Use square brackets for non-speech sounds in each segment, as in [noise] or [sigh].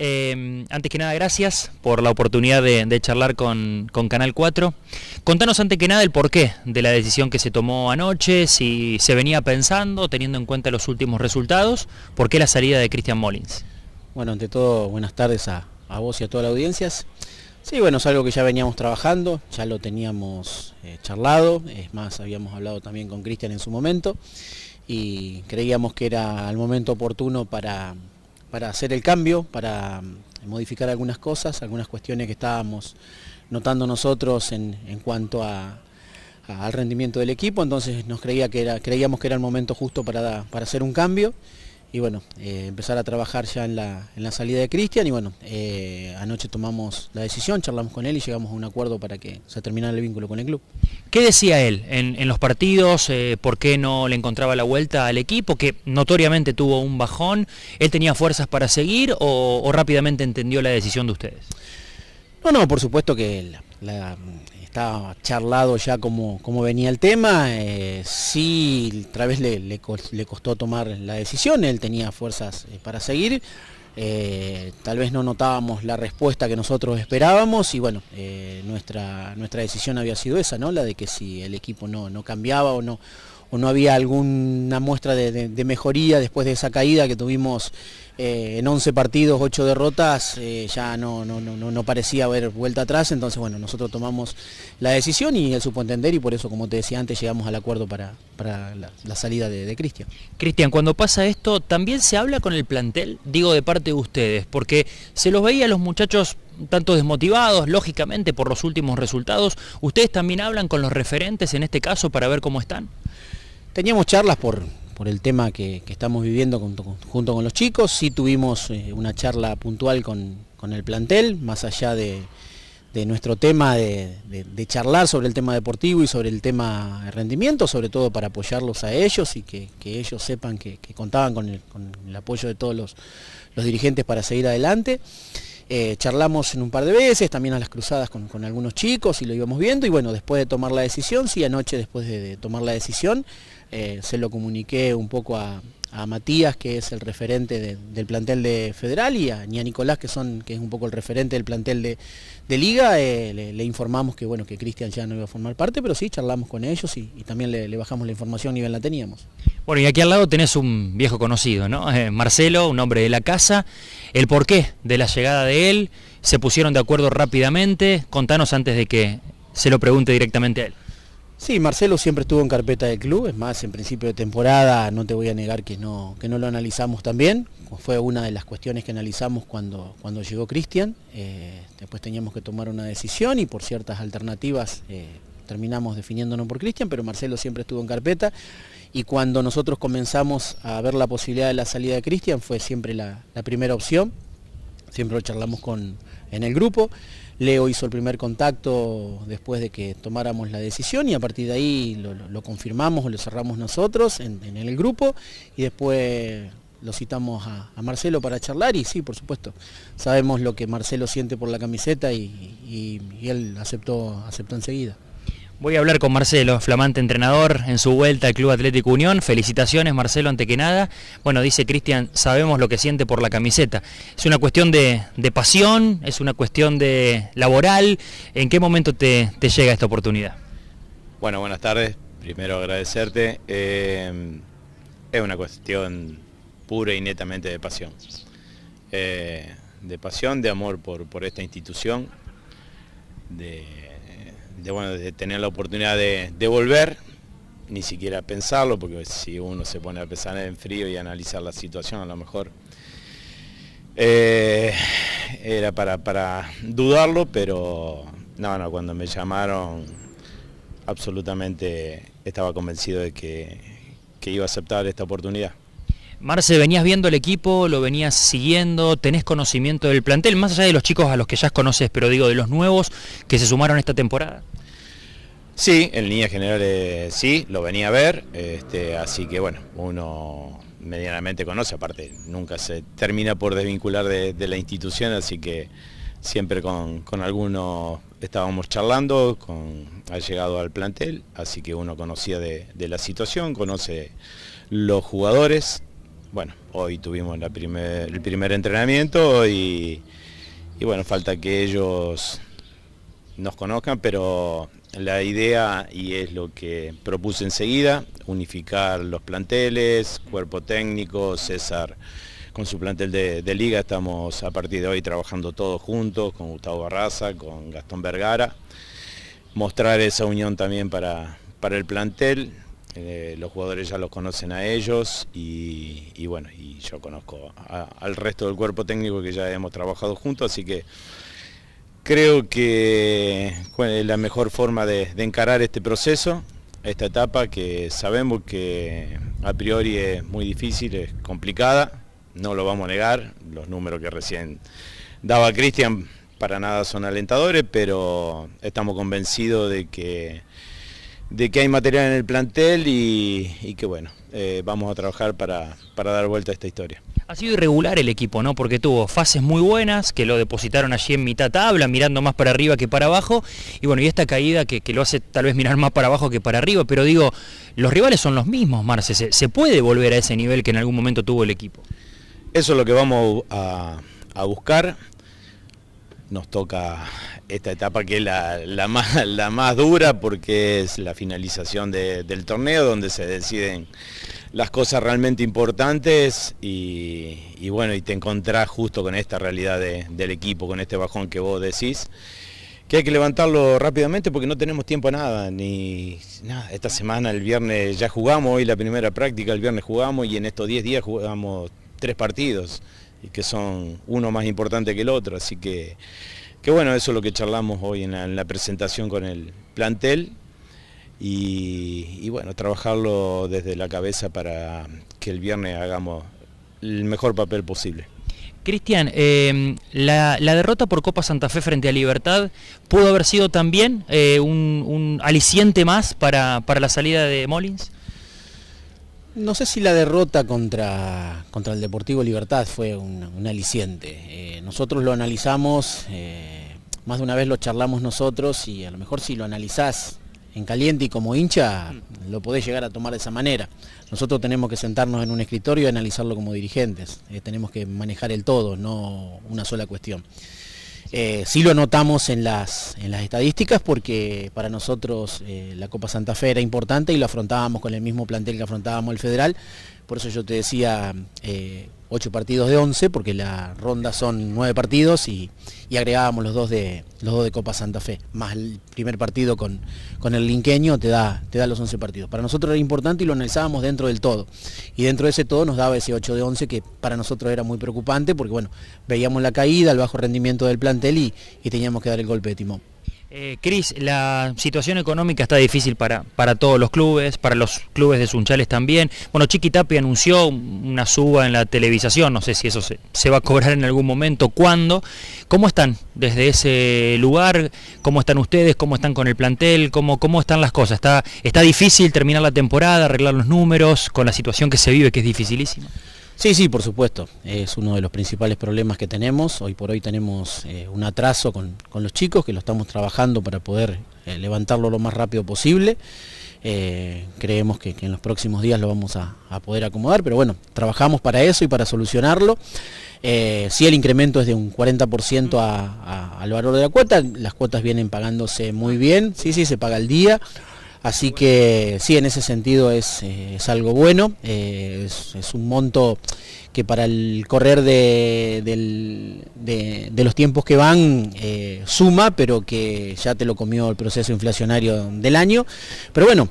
Em, antes que nada, gracias por la oportunidad de, charlar con, Canal 4. Contanos antes que nada el porqué de la decisión que se tomó anoche, si se venía pensando, teniendo en cuenta los últimos resultados, por qué la salida de Cristian Molins. Bueno, ante todo, buenas tardes a, vos y a toda la audiencia. Sí, bueno, es algo que ya veníamos trabajando, ya lo teníamos eh, charlado, es más, habíamos hablado también con Cristian en su momento y creíamos que era el momento oportuno para, hacer el cambio, para mm, modificar algunas cosas, algunas cuestiones que estábamos notando nosotros en, cuanto al rendimiento del equipo, entonces nos creía que era, creíamos que era el momento justo para, para hacer un cambio y bueno, eh, empezar a trabajar ya en la, salida de Cristian y bueno, eh, anoche tomamos la decisión, charlamos con él y llegamos a un acuerdo para que se terminara el vínculo con el club. ¿Qué decía él en, los partidos? Eh, ¿Por qué no le encontraba la vuelta al equipo? Que notoriamente tuvo un bajón. ¿Él tenía fuerzas para seguir o, o rápidamente entendió la decisión de ustedes? No, no, por supuesto que él estaba charlado ya como, venía el tema, eh, sí, otra vez le, costó tomar la decisión, él tenía fuerzas eh, para seguir, eh, tal vez no notábamos la respuesta que nosotros esperábamos y bueno, nuestra, nuestra decisión había sido esa, ¿no? La de que si el equipo no, no cambiaba o no o no había alguna muestra de, mejoría después de esa caída que tuvimos eh, en 11 partidos, 8 derrotas, eh, ya no, no, no, no parecía haber vuelta atrás, entonces bueno, nosotros tomamos la decisión y el entender y por eso, como te decía antes, llegamos al acuerdo para, la, salida de, Cristian. Cristian, cuando pasa esto, ¿también se habla con el plantel? Digo de parte de ustedes, porque se los veía a los muchachos tanto desmotivados, lógicamente, por los últimos resultados. ¿Ustedes también hablan con los referentes en este caso para ver cómo están? Teníamos charlas por, el tema que, estamos viviendo junto con los chicos, sí tuvimos eh, una charla puntual con, el plantel, más allá de, nuestro tema de, charlar sobre el tema deportivo y sobre el tema de rendimiento, sobre todo para apoyarlos a ellos y que, ellos sepan que, contaban con el, con el, apoyo de todos los, dirigentes para seguir adelante. Eh, charlamos en un par de veces, también a las cruzadas con, algunos chicos y lo íbamos viendo y bueno, después de tomar la decisión, sí, anoche después de tomar la decisión, eh, se lo comuniqué un poco a, Matías, que es el referente del plantel de Federal, y a, Nicolás, que, son, que es un poco el referente del plantel de, Liga, eh, le, informamos que bueno, que Cristian ya no iba a formar parte, pero sí, charlamos con ellos y, también le, bajamos la información y bien la teníamos. Bueno, y aquí al lado tenés un viejo conocido, ¿no? Eh, Marcelo, un hombre de la casa. El porqué de la llegada de él, se pusieron de acuerdo rápidamente. Contanos antes de que se lo pregunte directamente a él. Sí, Marcelo siempre estuvo en carpeta del club, es más, en principio de temporada no te voy a negar que no, que no lo analizamos también, fue una de las cuestiones que analizamos cuando, cuando llegó Cristian, eh, después teníamos que tomar una decisión y por ciertas alternativas eh, terminamos definiéndonos por Cristian, pero Marcelo siempre estuvo en carpeta y cuando nosotros comenzamos a ver la posibilidad de la salida de Cristian fue siempre la, primera opción, siempre lo charlamos con, en el grupo. Leo hizo el primer contacto después de que tomáramos la decisión y a partir de ahí lo, confirmamos o lo cerramos nosotros en, el grupo y después lo citamos a, Marcelo para charlar y sí, por supuesto, sabemos lo que Marcelo siente por la camiseta y, él aceptó, aceptó enseguida. Voy a hablar con Marcelo, flamante entrenador en su vuelta al Club Atlético Unión. Felicitaciones, Marcelo, ante que nada. Bueno, dice Cristian, sabemos lo que siente por la camiseta. Es una cuestión de, pasión, es una cuestión de laboral. ¿En qué momento te, llega esta oportunidad? Bueno, buenas tardes. Primero agradecerte. Eh, es una cuestión pura y netamente de pasión. Eh, de pasión, de amor por, por esta institución, de de, tener la oportunidad de, volver, ni siquiera pensarlo, porque si uno se pone a pensar en frío y analizar la situación, a lo mejor eh, era para, dudarlo, pero no, cuando me llamaron absolutamente estaba convencido de que iba a aceptar esta oportunidad. Marce, venías viendo el equipo, lo venías siguiendo, tenés conocimiento del plantel, más allá de los chicos a los que ya conoces, pero digo, de los nuevos que se sumaron esta temporada. Sí, en líneas general eh, sí, lo venía a ver, este, así que bueno, uno medianamente conoce, aparte nunca se termina por desvincular de, la institución, así que siempre con, algunos estábamos charlando, con, ha llegado al plantel, así que uno conocía de, de la situación, conoce los jugadores, bueno, hoy tuvimos el primer entrenamiento y, bueno, falta que ellos nos conozcan, pero la idea, y es lo que propuse enseguida, unificar los planteles, cuerpo técnico, César con su plantel de, liga, estamos a partir de hoy trabajando todos juntos, con Gustavo Barraza, con Gastón Vergara, mostrar esa unión también para, para el plantel, eh, los jugadores ya los conocen a ellos y, bueno, y yo conozco al resto del cuerpo técnico que ya hemos trabajado juntos, así que creo que es la mejor forma de, encarar este proceso, esta etapa que sabemos que a priori es muy difícil, es complicada, no lo vamos a negar, los números que recién daba Cristian para nada son alentadores, pero estamos convencidos de que de que hay material en el plantel y, que bueno, eh, vamos a trabajar para, dar vuelta a esta historia. Ha sido irregular el equipo, ¿no? Porque tuvo fases muy buenas, que lo depositaron allí en mitad tabla, mirando más para arriba que para abajo, y bueno, y esta caída que, lo hace tal vez mirar más para abajo que para arriba, pero digo, los rivales son los mismos, Marce, se, puede volver a ese nivel que en algún momento tuvo el equipo. Eso es lo que vamos a, a buscar nos toca esta etapa que es la, más, dura porque es la finalización del torneo donde se deciden las cosas realmente importantes y, bueno, y te encontrás justo con esta realidad del equipo, con este bajón que vos decís que hay que levantarlo rápidamente porque no tenemos tiempo a nada, ni nada. Esta semana, el viernes, ya jugamos, hoy la primera práctica, el viernes jugamos y en estos 10 días jugamos tres partidos y que son uno más importante que el otro, así que, que bueno, eso es lo que charlamos hoy en la, presentación con el plantel y, bueno, trabajarlo desde la cabeza para que el viernes hagamos el mejor papel posible. Cristian, eh, la, derrota por Copa Santa Fe frente a Libertad pudo haber sido también eh, un, aliciente más para, para la salida de Molins. No sé si la derrota contra, contra el Deportivo Libertad fue un, aliciente. Eh, nosotros lo analizamos, eh, más de una vez lo charlamos nosotros y a lo mejor si lo analizás en caliente y como hincha, mm. lo podés llegar a tomar de esa manera. Nosotros tenemos que sentarnos en un escritorio y analizarlo como dirigentes. Eh, tenemos que manejar el todo, no una sola cuestión. Eh, sí lo anotamos en las, en las estadísticas porque para nosotros eh, la Copa Santa Fe era importante y lo afrontábamos con el mismo plantel que afrontábamos el Federal. Por eso yo te decía, eh, 8 partidos de 11, porque la ronda son nueve partidos y, y, agregábamos los dos, de, los de Copa Santa Fe, más el primer partido con, con el linqueño te da, te da los 11 partidos. Para nosotros era importante y lo analizábamos dentro del todo. Y dentro de ese todo nos daba ese 8 de 11 que para nosotros era muy preocupante porque bueno, veíamos la caída, el bajo rendimiento del plantel y, y teníamos que dar el golpe de timón. Eh, Cris, la situación económica está difícil para, para todos los clubes, para los clubes de Sunchales también. Bueno, Chiqui anunció una suba en la televisación, no sé si eso se, se, va a cobrar en algún momento, cuándo. ¿Cómo están desde ese lugar? ¿Cómo están ustedes? ¿Cómo están con el plantel? ¿Cómo, cómo están las cosas? ¿Está, ¿Está difícil terminar la temporada, arreglar los números con la situación que se vive, que es dificilísima? Sí, sí, por supuesto. Es uno de los principales problemas que tenemos. Hoy por hoy tenemos eh, un atraso con, los chicos que lo estamos trabajando para poder eh, levantarlo lo más rápido posible. Eh, creemos que, en los próximos días lo vamos a, poder acomodar, pero bueno, trabajamos para eso y para solucionarlo. si el incremento es de un 40% al valor de la cuota, las cuotas vienen pagándose muy bien, sí, sí, se paga el día. Así que sí, en ese sentido es, eh, algo bueno, eh, es, un monto que para el correr de, los tiempos que van eh, suma, pero que ya te lo comió el proceso inflacionario del año. Pero bueno,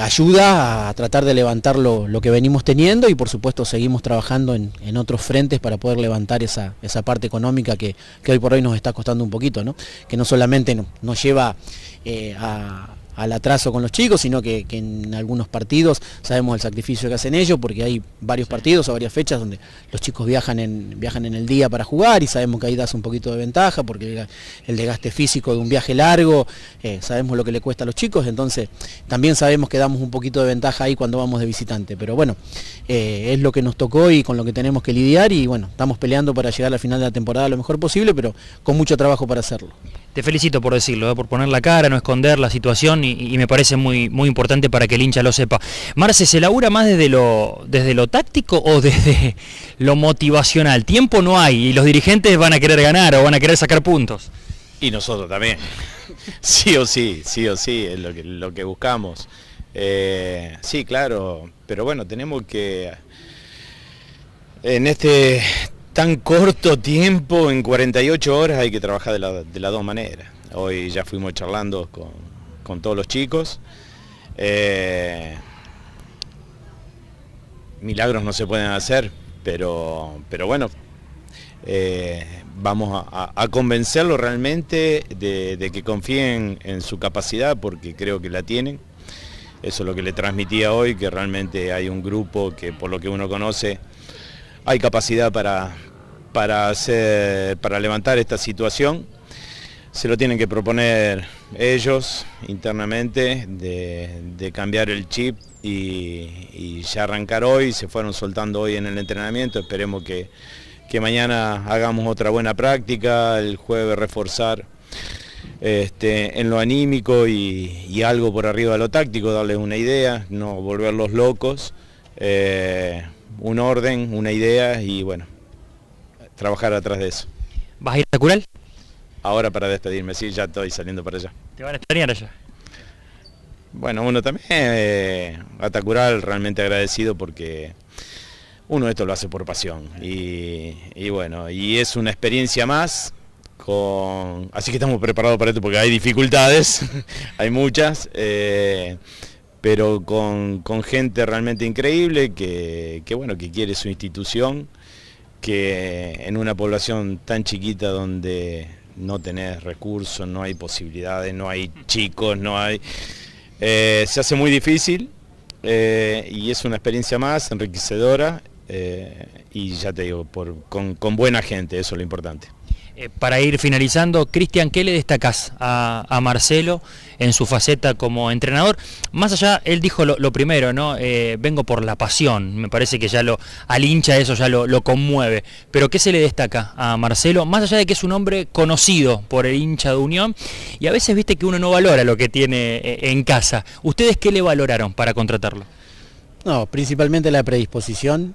ayuda a tratar de levantar lo, que venimos teniendo y por supuesto seguimos trabajando en, otros frentes para poder levantar esa, parte económica que, hoy por hoy nos está costando un poquito, que no solamente nos lleva a al atraso con los chicos, sino que, en algunos partidos sabemos el sacrificio que hacen ellos, porque hay varios partidos o varias fechas donde los chicos viajan en, viajan en el día para jugar y sabemos que ahí das un poquito de ventaja, porque el, desgaste físico de un viaje largo, eh, sabemos lo que le cuesta a los chicos, entonces también sabemos que damos un poquito de ventaja ahí cuando vamos de visitante, pero bueno, eh, es lo que nos tocó y con lo que tenemos que lidiar y bueno, estamos peleando para llegar a la final de la temporada lo mejor posible, pero con mucho trabajo para hacerlo. Te felicito por decirlo, ¿eh? por poner la cara, no esconder la situación y, me parece muy, muy importante para que el hincha lo sepa. Marce, ¿se labura más desde lo, desde lo táctico o desde [laughs] lo motivacional? Tiempo no hay y los dirigentes van a querer ganar o van a querer sacar puntos. Y nosotros también. [laughs] Sí o sí, sí o sí, es lo que, buscamos. Eh, sí, claro, pero bueno, tenemos que... En este tan corto tiempo, en 48 horas, hay que trabajar de, la, las dos maneras. Hoy ya fuimos charlando con, todos los chicos. Eh, milagros no se pueden hacer, pero, pero bueno, eh, vamos a, a, convencerlo realmente de, de que confíen en su capacidad, porque creo que la tienen. Eso es lo que le transmitía hoy, que realmente hay un grupo que por lo que uno conoce, hay capacidad para, para, hacer, para levantar esta situación. Se lo tienen que proponer ellos internamente de, cambiar el chip y, ya arrancar hoy. Se fueron soltando hoy en el entrenamiento. Esperemos que, que mañana hagamos otra buena práctica, el jueves reforzar este, en lo anímico y, algo por arriba de lo táctico, darles una idea, no volverlos locos. Eh, un orden, una idea y bueno, trabajar atrás de eso. ¿Vas a ir a Ahora para despedirme, sí, ya estoy saliendo para allá. ¿Te van a extrañar allá? Bueno, uno también, eh, a realmente agradecido porque uno esto lo hace por pasión y, bueno, y es una experiencia más con... Así que estamos preparados para esto porque hay dificultades, [laughs] hay muchas. Eh, pero con, gente realmente increíble que, bueno, que quiere su institución, que en una población tan chiquita donde no tenés recursos, no hay posibilidades, no hay chicos, no hay... Eh, se hace muy difícil eh, y es una experiencia más enriquecedora eh, y ya te digo, con, con buena gente, eso es lo importante. Eh, para ir finalizando, Cristian, ¿qué le destacas a, Marcelo en su faceta como entrenador? Más allá, él dijo lo, primero, ¿no? Eh, vengo por la pasión, me parece que ya lo, al hincha eso ya lo, conmueve. Pero ¿qué se le destaca a Marcelo? Más allá de que es un hombre conocido por el hincha de Unión, y a veces viste que uno no valora lo que tiene eh, en casa. ¿Ustedes qué le valoraron para contratarlo? No, principalmente la predisposición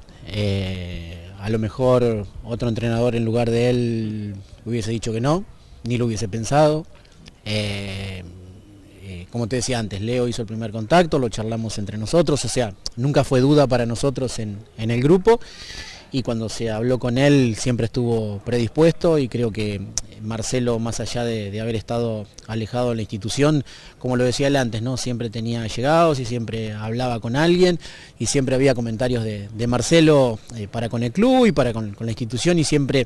a lo mejor otro entrenador en lugar de él hubiese dicho que no, ni lo hubiese pensado. Eh, eh, como te decía antes, Leo hizo el primer contacto, lo charlamos entre nosotros, o sea, nunca fue duda para nosotros en el grupo y cuando se habló con él siempre estuvo predispuesto y creo que Marcelo, más allá de, haber estado alejado de la institución, como lo decía él antes, ¿no? siempre tenía llegados y siempre hablaba con alguien y siempre había comentarios de, Marcelo eh, para con el club y para con, la institución y siempre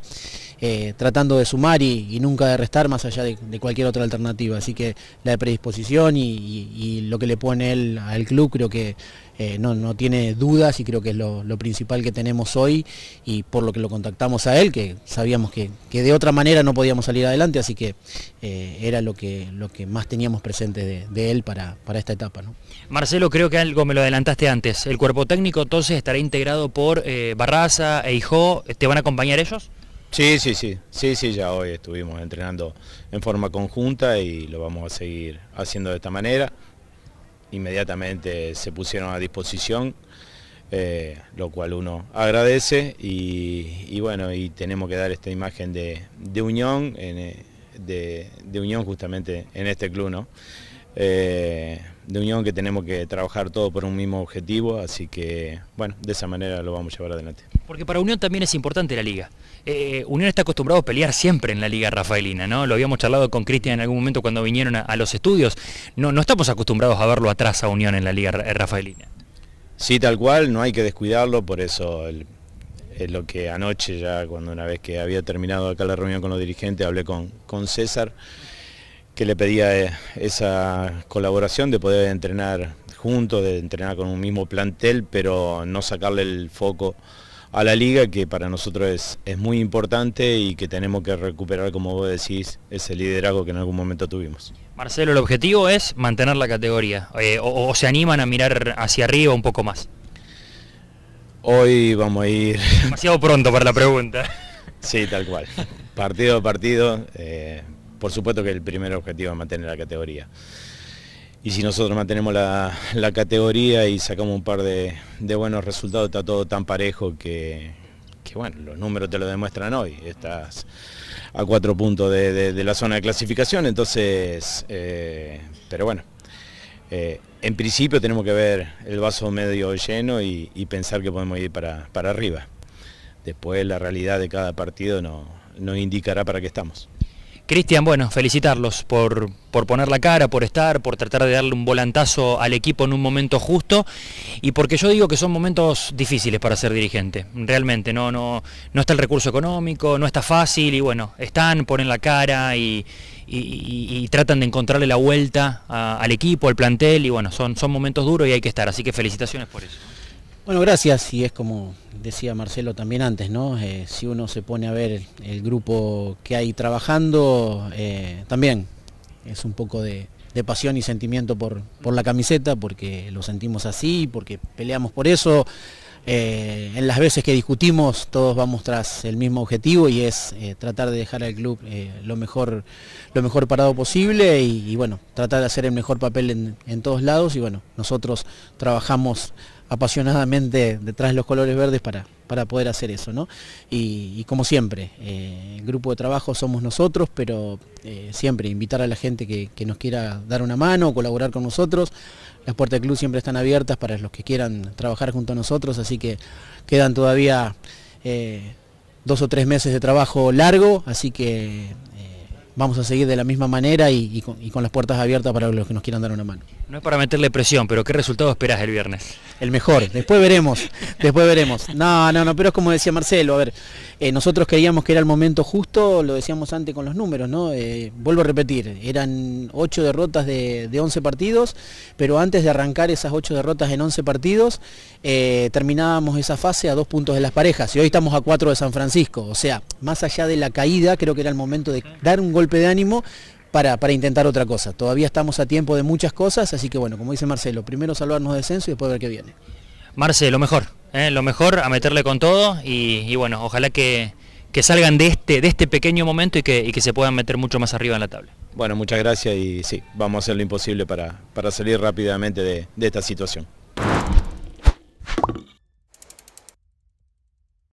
eh, tratando de sumar y, nunca de restar más allá de, cualquier otra alternativa. Así que la predisposición y, lo que le pone él al club creo que eh, no, tiene dudas y creo que es lo, principal que tenemos hoy y por lo que lo contactamos a él, que sabíamos que de otra manera no podíamos salir adelante, así que eh, era lo que, lo que más teníamos presente de, él para, para, esta etapa. ¿no? Marcelo, creo que algo me lo adelantaste antes. ¿El cuerpo técnico entonces estará integrado por eh, Barraza e Hijo. ¿Te van a acompañar ellos? Sí, sí, sí, sí, sí, ya hoy estuvimos entrenando en forma conjunta y lo vamos a seguir haciendo de esta manera. Inmediatamente se pusieron a disposición. Eh, lo cual uno agradece y, bueno, y tenemos que dar esta imagen de, unión, eh, de, unión justamente en este club, ¿no? Eh, de unión que tenemos que trabajar todo por un mismo objetivo, así que bueno, de esa manera lo vamos a llevar adelante. Porque para Unión también es importante la liga. Unión está acostumbrado a pelear siempre en la liga rafaelina, ¿no? Lo habíamos charlado con Cristian en algún momento cuando vinieron a, a, los estudios. No, no estamos acostumbrados a verlo atrás a Unión en la liga rafaelina. Sí, tal cual, no hay que descuidarlo, por eso es lo que anoche ya cuando una vez que había terminado acá la reunión con los dirigentes hablé con, César, que le pedía eh, esa colaboración de poder entrenar juntos, de entrenar con un mismo plantel, pero no sacarle el foco a la liga, que para nosotros es, es muy importante y que tenemos que recuperar, como vos decís, ese liderazgo que en algún momento tuvimos. Marcelo, el objetivo es mantener la categoría eh, o, se animan a mirar hacia arriba un poco más. Hoy vamos a ir... Demasiado pronto para la pregunta. Sí, tal cual. Partido a partido, eh, por supuesto que el primer objetivo es mantener la categoría. Y si nosotros mantenemos la, categoría y sacamos un par de, buenos resultados, está todo tan parejo que, bueno, los números te lo demuestran hoy. Estás a cuatro puntos de, la zona de clasificación, entonces, eh, pero bueno, eh, en principio tenemos que ver el vaso medio lleno y, pensar que podemos ir para, para, arriba. Después la realidad de cada partido no, nos indicará para qué estamos. Cristian, bueno, felicitarlos por, por poner la cara, por estar, por tratar de darle un volantazo al equipo en un momento justo y porque yo digo que son momentos difíciles para ser dirigente, realmente, no, no, no está el recurso económico, no está fácil y bueno, están, ponen la cara y, tratan de encontrarle la vuelta al equipo, al plantel y bueno, son, son momentos duros y hay que estar, así que felicitaciones por eso. Bueno, gracias. Y es como decía Marcelo también antes, ¿no? Eh, si uno se pone a ver el, grupo que hay trabajando, eh, también es un poco de, pasión y sentimiento por, por, la camiseta, porque lo sentimos así, porque peleamos por eso. Eh, en las veces que discutimos todos vamos tras el mismo objetivo y es tratar de dejar al club lo, mejor, lo mejor parado posible y, bueno, tratar de hacer el mejor papel en, en todos lados y bueno, nosotros trabajamos apasionadamente detrás de los colores verdes para, poder hacer eso. ¿no? Y, como siempre, el eh, grupo de trabajo somos nosotros, pero eh, siempre invitar a la gente que, nos quiera dar una mano colaborar con nosotros. Las puertas de club siempre están abiertas para los que quieran trabajar junto a nosotros, así que quedan todavía eh, dos o tres meses de trabajo largo, así que vamos a seguir de la misma manera y, con, las puertas abiertas para los que nos quieran dar una mano. No es para meterle presión, pero ¿qué resultado esperas el viernes? El mejor, después veremos, después veremos. No, no, no, pero es como decía Marcelo, a ver, eh, nosotros creíamos que era el momento justo, lo decíamos antes con los números, ¿no? Eh, vuelvo a repetir, eran ocho derrotas de, once 11 partidos, pero antes de arrancar esas ocho derrotas en 11 partidos, eh, terminábamos esa fase a dos puntos de las parejas y hoy estamos a cuatro de San Francisco, o sea, más allá de la caída, creo que era el momento de dar un golpe de ánimo para, intentar otra cosa. Todavía estamos a tiempo de muchas cosas, así que bueno, como dice Marcelo, primero salvarnos de descenso y después ver qué viene. Marcelo, lo mejor, ¿eh? lo mejor a meterle con todo y, bueno, ojalá que, que, salgan de este, de este pequeño momento y que, que se puedan meter mucho más arriba en la tabla. Bueno, muchas gracias y sí, vamos a hacer lo imposible para, para salir rápidamente de esta situación.